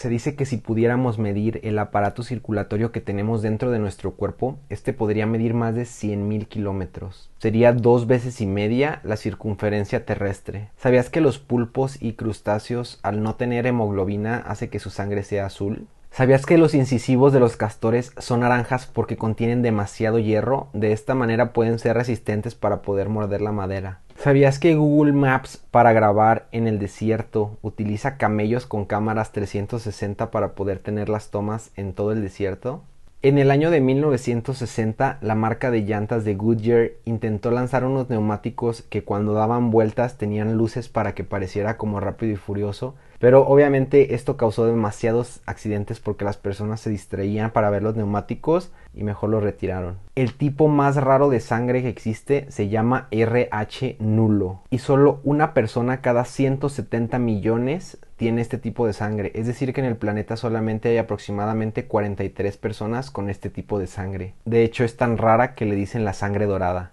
se dice que si pudiéramos medir el aparato circulatorio que tenemos dentro de nuestro cuerpo, este podría medir más de 100.000 kilómetros. Sería dos veces y media la circunferencia terrestre. ¿Sabías que los pulpos y crustáceos, al no tener hemoglobina, hace que su sangre sea azul? ¿Sabías que los incisivos de los castores son naranjas porque contienen demasiado hierro? De esta manera pueden ser resistentes para poder morder la madera. ¿Sabías que Google Maps para grabar en el desierto utiliza camellos con cámaras 360 para poder tener las tomas en todo el desierto? En el año de 1960, la marca de llantas de Goodyear intentó lanzar unos neumáticos que cuando daban vueltas tenían luces para que pareciera como rápido y furioso, pero obviamente esto causó demasiados accidentes porque las personas se distraían para ver los neumáticos y mejor los retiraron. El tipo más raro de sangre que existe se llama RH nulo y solo una persona cada 170 millones tiene este tipo de sangre. Es decir, que en el planeta solamente hay aproximadamente 43 personas con este tipo de sangre. De hecho, es tan rara que le dicen la sangre dorada.